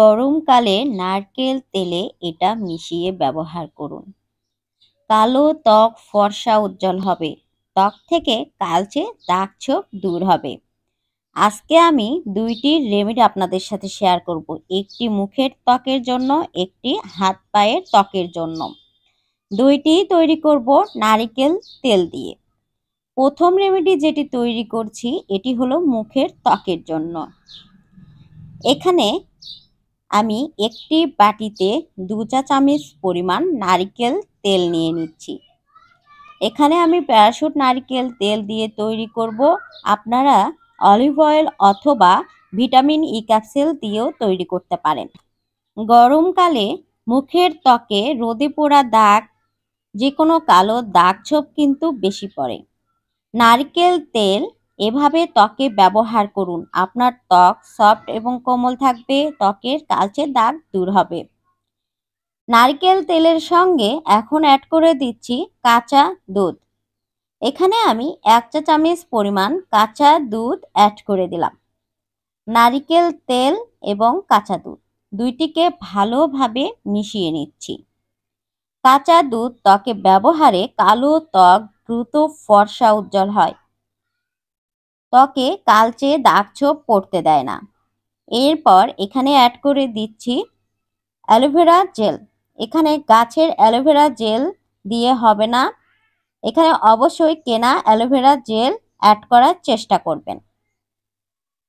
গরমকালে নারকেল তেলে এটা মিশিয়ে ব্যবহার করুন কালো ত্বক ফর্সা উজ্জ্বল হবে ত্বক থেকে কালচে দাগ ছোপ দূর হবে আজকে আমি দুইটি রেমেডি আপনাদের সাথে শেয়ার করব একটি মুখের ত্বকের জন্য একটি হাত পায়ের ত্বকের জন্য দুইটি তৈরি করব নারিকেল তেল দিয়ে প্রথম রেমেডি যেটি তৈরি করছি এটি হলো মুখের ত্বকের জন্য এখানে আমি একটি বাটিতে দু চা চামচ পরিমাণ নারিকেল তেল নিয়ে নিচ্ছি এখানে আমি প্যারাশুট নারিকেল তেল দিয়ে তৈরি করব আপনারা অলিভ অয়েল অথবা ভিটামিন ই ক্যাপসেল দিয়েও তৈরি করতে পারেন গরমকালে মুখের ত্বকে রোদে পোড়া দাগ যে কোনো কালো দাগ ছোপ কিন্তু বেশি পড়ে নারকেল তেল এভাবে ত্বকে ব্যবহার করুন আপনার ত্বক সফট এবং কোমল থাকবে ত্বকের কালচে দাগ দূর হবে নারকেল তেলের সঙ্গে এখন অ্যাড করে দিচ্ছি কাঁচা দুধ এখানে আমি এক চা চামচ পরিমাণ কাঁচা দুধ অ্যাড করে দিলাম নারিকেল তেল এবং কাঁচা দুধ দুইটিকে ভালোভাবে মিশিয়ে নিচ্ছি কাঁচা দুধ ত্বকে ব্যবহারে কালো ত্বক দ্রুত ফর্সা উজ্জ্বল হয় ত্বকে কালচে দাগ ছোপ পড়তে দেয় না এরপর এখানে অ্যাড করে দিচ্ছি অ্যালোভেরা জেল এখানে গাছের অ্যালোভেরা জেল দিয়ে হবে না এখানে অবশ্যই কেনা অ্যালোভেরা জেল অ্যাড করার চেষ্টা করবেন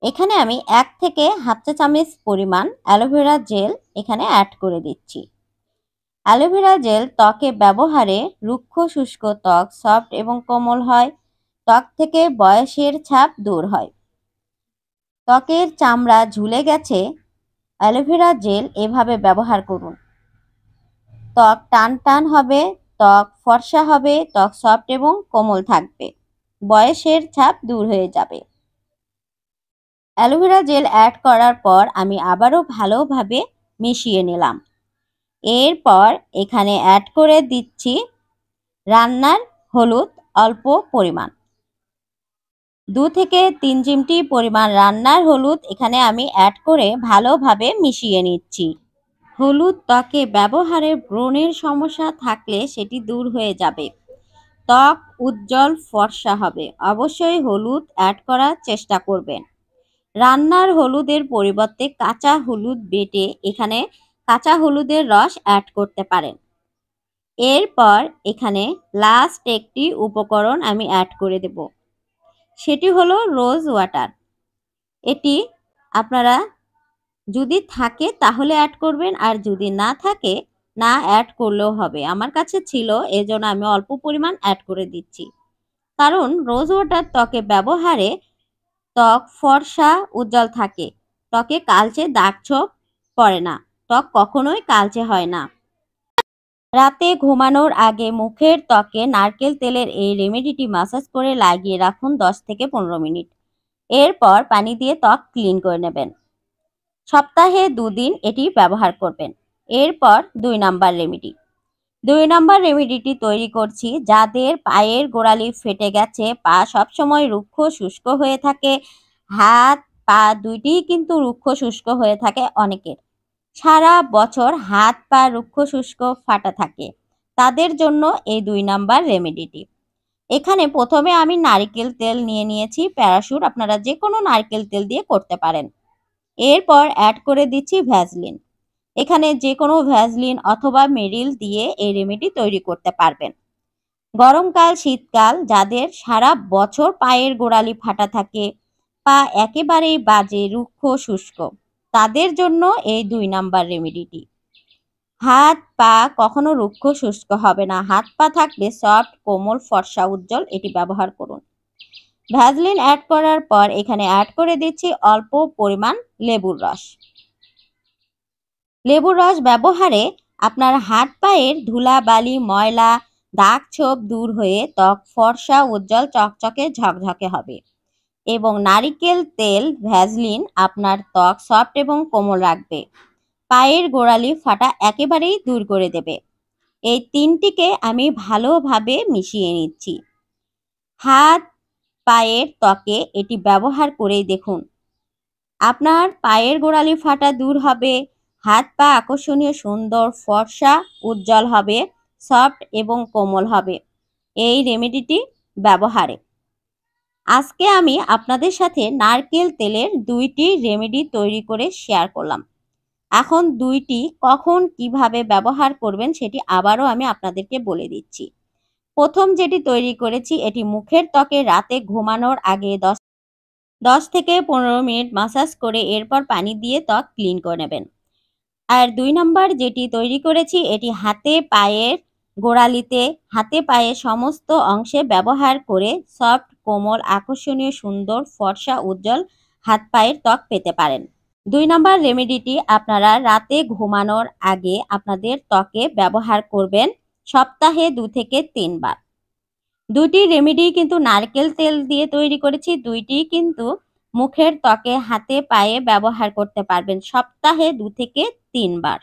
এখানে আমি এক থেকে হাফ চা চামচ পরিমাণ অ্যালোভেরা জেল এখানে অ্যাড করে দিচ্ছি অ্যালোভেরা জেল ত্বকে ব্যবহারে রুক্ষ শুষ্ক ত্বক সফট এবং কোমল হয় ত্বক থেকে বয়সের ছাপ দূর হয় ত্বকের চামড়া ঝুলে গেছে অ্যালোভেরা জেল এভাবে ব্যবহার করুন ত্বক টান টান হবে ত্বক ফর্সা হবে ত্বক সফট এবং কোমল থাকবে বয়সের ছাপ দূর হয়ে যাবে অ্যালোভেরা জেল অ্যাড করার পর আমি আবারও ভালোভাবে মিশিয়ে নিলাম এরপর এখানে অ্যাড করে দিচ্ছি রান্নার হলুদ অল্প পরিমাণ দু থেকে তিন চিমটি পরিমাণ রান্নার হলুদ এখানে আমি অ্যাড করে ভালোভাবে মিশিয়ে নিচ্ছি হলুদ ত্বকে ব্যবহারে ব্রণের সমস্যা থাকলে সেটি দূর হয়ে যাবে ত্বক উজ্জ্বল ফর্সা হবে অবশ্যই হলুদ অ্যাড করার চেষ্টা করবেন রান্নার হলুদের পরিবর্তে কাঁচা হলুদ বেটে এখানে কাঁচা হলুদের রস অ্যাড করতে পারেন এরপর এখানে লাস্ট একটি উপকরণ আমি অ্যাড করে দেবো সেটি হলো রোজ ওয়াটার এটি আপনারা যদি থাকে তাহলে অ্যাড করবেন আর যদি না থাকে না অ্যাড করলেও হবে আমার কাছে ছিল এজন্য আমি অল্প পরিমাণ অ্যাড করে দিচ্ছি কারণ রোজ ওয়াটার ত্বকে ব্যবহারে ত্বক ফর্সা উজ্জ্বল থাকে ত্বকে কালচে দাগ ছোপ পড়ে না ত্বক কখনোই কালচে হয় না রাতে ঘুমানোর আগে মুখের ত্বকে নারকেল তেলের এই রেমেডিটি মাসাজ করে লাগিয়ে রাখুন 10 থেকে পনেরো মিনিট এরপর পানি দিয়ে ত্বক ক্লিন করে নেবেন সপ্তাহে দুদিন এটি ব্যবহার করবেন এরপর দুই নাম্বার রেমেডি দুই নাম্বার রেমেডিটি তৈরি করছি যাদের পায়ের গোড়ালি ফেটে গেছে পা সবসময় রুক্ষ শুষ্ক হয়ে থাকে হাত পা দুইটিই কিন্তু রুক্ষ শুষ্ক হয়ে থাকে অনেকের সারা বছর হাত পা রুক্ষ শুষ্ক ফাটা থাকে তাদের জন্য এই দুই নাম্বার রেমেডিটি এখানে প্রথমে আমি নারিকেল তেল নিয়ে নিয়েছি প্যারাশুট আপনারা যে কোনো নারকেল তেল দিয়ে করতে পারেন এরপর অ্যাড করে দিচ্ছি ভ্যাজলিন এখানে যে কোনো ভ্যাজলিন অথবা মেরিল দিয়ে এই রেমেডি তৈরি করতে পারবেন গরমকাল শীতকাল যাদের সারা বছর পায়ের গোড়ালি ফাটা থাকে পা একেবারেই বাজে রুক্ষ শুষ্ক তাদের জন্য এই দুই নাম্বার রেমেডিটি হাত পা কখনো রুক্ষ শুষ্ক হবে না হাত পা থাকবে সফট কোমল ফর্সা উজ্জ্বল এটি ব্যবহার করুন ভ্যাজলিন অ্যাড করার পর এখানে অ্যাড করে দিচ্ছি অল্প পরিমাণ লেবুর রস লেবুর রস ব্যবহারে আপনার হাত পায়ের ধুলা বালি ময়লা দাগ ছোপ দূর হয়ে ত্বক ফর্সা উজ্জ্বল চকচকে ঝকঝকে হবে এবং নারিকেল তেল ভ্যাজলিন আপনার ত্বক সফট এবং কোমল রাখবে পায়ের গোড়ালি ফাটা একেবারেই দূর করে দেবে এই তিনটিকে আমি ভালোভাবে মিশিয়ে নিচ্ছি হাত পায়ের ত্বকে এটি ব্যবহার করে দেখুন আপনার পায়ের গোড়ালি ফাটা দূর হবে হাত পা আকর্ষণীয় সুন্দর ফর্সা উজ্জ্বল হবে সফট এবং কোমল হবে এই রেমেডিটি ব্যবহারে আজকে আমি আপনাদের সাথে নারকেল তেলের দুইটি রেমেডি তৈরি করে শেয়ার করলাম এখন দুইটি কখন কিভাবে ব্যবহার করবেন সেটি আবারও আমি আপনাদেরকে বলে দিচ্ছি প্রথম যেটি তৈরি করেছি এটি মুখের ত্বকে রাতে ঘুমানোর আগে দশ দশ থেকে পনেরো মিনিট মাসাজ করে এরপর পানি দিয়ে ত্বক ক্লিন করে নেবেন আর দুই নম্বর যেটি তৈরি করেছি এটি হাতে পায়ের গোড়ালিতে হাতে পায়ে সমস্ত অংশে ব্যবহার করে সফট কোমল আকর্ষণীয় সুন্দর ফর্সা উজ্জ্বল হাত পায়ের ত্বক পেতে পারেন দুই নম্বর রেমেডিটি আপনারা রাতে ঘুমানোর আগে আপনাদের ত্বকে ব্যবহার করবেন সপ্তাহে দু থেকে তিনবার দুটি রেমেডি কিন্তু নারকেল তেল দিয়ে তৈরি করেছি দুইটি কিন্তু মুখের ত্বকে হাতে পায়ে ব্যবহার করতে পারবেন সপ্তাহে দু থেকে তিনবার